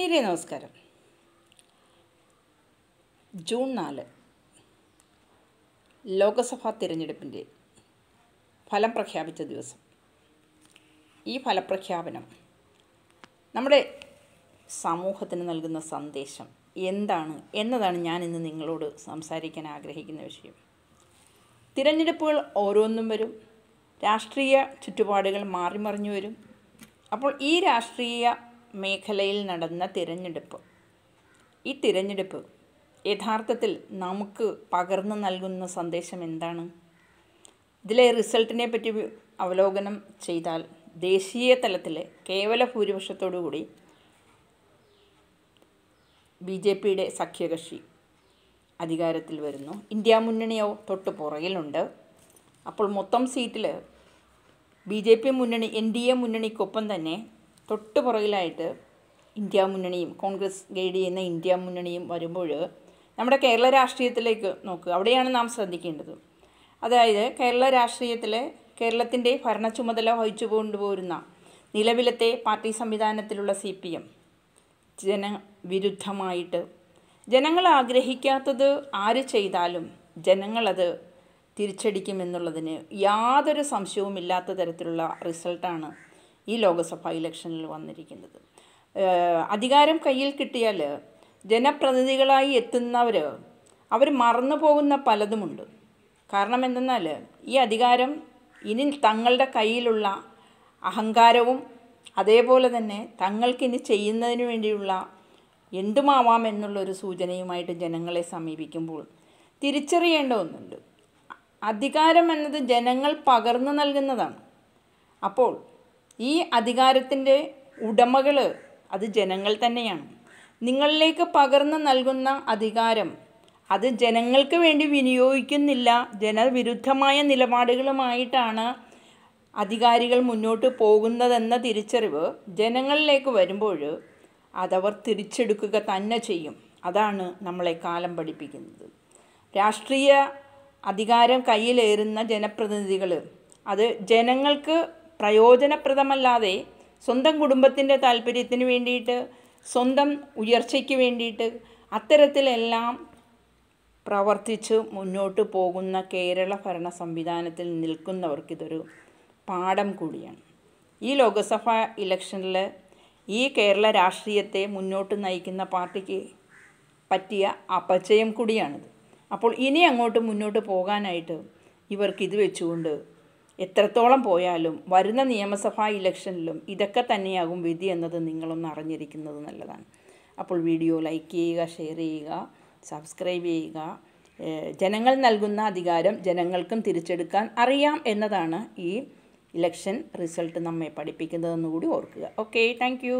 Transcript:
നേരിയ നമസ്കാരം ജൂൺ നാല് ലോകസഭാ തിരഞ്ഞെടുപ്പിൻ്റെ ഫലം പ്രഖ്യാപിച്ച ദിവസം ഈ ഫലപ്രഖ്യാപനം നമ്മുടെ സമൂഹത്തിന് നൽകുന്ന സന്ദേശം എന്താണ് എന്നതാണ് ഞാൻ ഇന്ന് നിങ്ങളോട് സംസാരിക്കാൻ ആഗ്രഹിക്കുന്ന വിഷയം തിരഞ്ഞെടുപ്പുകൾ ഓരോന്നും വരും രാഷ്ട്രീയ ചുറ്റുപാടുകൾ മാറിമറിഞ്ഞു വരും അപ്പോൾ ഈ രാഷ്ട്രീയ മേഖലയിൽ നടന്ന തിരഞ്ഞെടുപ്പ് ഈ തിരഞ്ഞെടുപ്പ് യഥാർത്ഥത്തിൽ നമുക്ക് പകർന്നു നൽകുന്ന സന്ദേശം എന്താണ് ഇതിലെ റിസൾട്ടിനെ പറ്റി അവലോകനം ചെയ്താൽ ദേശീയ തലത്തിലെ കേവല ഭൂരിപക്ഷത്തോടുകൂടി ബി ജെ പിയുടെ സഖ്യകക്ഷി അധികാരത്തിൽ വരുന്നു ഇന്ത്യ മുന്നണിയോ തൊട്ട് പുറകിലുണ്ട് അപ്പോൾ മൊത്തം സീറ്റിൽ ബി ജെ പി മുന്നണി എൻ ഡി എ മുന്നണിക്കൊപ്പം തന്നെ തൊട്ടു പുറകിലായിട്ട് ഇന്ത്യ മുന്നണിയും കോൺഗ്രസ് ഗൈഡ് ചെയ്യുന്ന ഇന്ത്യ മുന്നണിയും വരുമ്പോൾ നമ്മുടെ കേരള രാഷ്ട്രീയത്തിലേക്ക് നോക്കുക അവിടെയാണ് നാം ശ്രദ്ധിക്കേണ്ടത് അതായത് കേരള രാഷ്ട്രീയത്തിലെ കേരളത്തിൻ്റെ ഭരണ ചുമതല വഹിച്ചു കൊണ്ടുപോരുന്ന നിലവിലത്തെ പാർട്ടി സംവിധാനത്തിലുള്ള സി പി എം ജന വിരുദ്ധമായിട്ട് ജനങ്ങൾ ആഗ്രഹിക്കാത്തത് ആര് ചെയ്താലും ജനങ്ങളത് തിരിച്ചടിക്കുമെന്നുള്ളതിന് യാതൊരു സംശയവുമില്ലാത്ത തരത്തിലുള്ള റിസൾട്ടാണ് ഈ ലോക്സഭാ ഇലക്ഷനിൽ വന്നിരിക്കുന്നത് അധികാരം കയ്യിൽ കിട്ടിയാൽ ജനപ്രതിനിധികളായി എത്തുന്നവർ അവർ മറന്നു പോകുന്ന പലതുമുണ്ട് കാരണം എന്തെന്നാൽ ഈ അധികാരം ഇനി തങ്ങളുടെ കയ്യിലുള്ള അഹങ്കാരവും അതേപോലെ തന്നെ തങ്ങൾക്കിനി ചെയ്യുന്നതിന് വേണ്ടിയുള്ള എന്തുമാവാം എന്നുള്ളൊരു സൂചനയുമായിട്ട് ജനങ്ങളെ സമീപിക്കുമ്പോൾ തിരിച്ചറിയേണ്ട ഒന്നുണ്ട് അധികാരം എന്നത് ജനങ്ങൾ പകർന്നു നൽകുന്നതാണ് അപ്പോൾ ഈ അധികാരത്തിൻ്റെ ഉടമകൾ അത് ജനങ്ങൾ തന്നെയാണ് നിങ്ങളിലേക്ക് പകർന്നു നൽകുന്ന അധികാരം അത് ജനങ്ങൾക്ക് വേണ്ടി വിനിയോഗിക്കുന്നില്ല ജനവിരുദ്ധമായ നിലപാടുകളുമായിട്ടാണ് അധികാരികൾ മുന്നോട്ട് പോകുന്നതെന്ന തിരിച്ചറിവ് ജനങ്ങളിലേക്ക് വരുമ്പോൾ അതവർ തിരിച്ചെടുക്കുക തന്നെ ചെയ്യും അതാണ് നമ്മളെ കാലം പഠിപ്പിക്കുന്നത് രാഷ്ട്രീയ അധികാരം കയ്യിലേറുന്ന ജനപ്രതിനിധികൾ അത് ജനങ്ങൾക്ക് പ്രയോജനപ്രദമല്ലാതെ സ്വന്തം കുടുംബത്തിൻ്റെ താല്പര്യത്തിന് വേണ്ടിയിട്ട് സ്വന്തം ഉയർച്ചയ്ക്ക് വേണ്ടിയിട്ട് അത്തരത്തിലെല്ലാം പ്രവർത്തിച്ച് മുന്നോട്ട് പോകുന്ന കേരള ഭരണ സംവിധാനത്തിൽ നിൽക്കുന്നവർക്കിതൊരു പാഠം കൂടിയാണ് ഈ ലോക്സഭ ഇലക്ഷനിൽ ഈ കേരള രാഷ്ട്രീയത്തെ മുന്നോട്ട് നയിക്കുന്ന പാർട്ടിക്ക് പറ്റിയ അപചയം കൂടിയാണിത് അപ്പോൾ ഇനി അങ്ങോട്ട് മുന്നോട്ട് പോകാനായിട്ട് ഇവർക്ക് ഇത് വെച്ചുകൊണ്ട് എത്രത്തോളം പോയാലും വരുന്ന നിയമസഭാ ഇലക്ഷനിലും ഇതൊക്കെ തന്നെയാകും വിധി എന്നത് നിങ്ങളൊന്ന് അറിഞ്ഞിരിക്കുന്നത് നല്ലതാണ് അപ്പോൾ വീഡിയോ ലൈക്ക് ചെയ്യുക ഷെയർ ചെയ്യുക സബ്സ്ക്രൈബ് ചെയ്യുക ജനങ്ങൾ നൽകുന്ന അധികാരം ജനങ്ങൾക്കും തിരിച്ചെടുക്കാൻ അറിയാം എന്നതാണ് ഈ ഇലക്ഷൻ റിസൾട്ട് നമ്മെ പഠിപ്പിക്കുന്നതെന്ന് കൂടി ഓർക്കുക ഓക്കെ താങ്ക്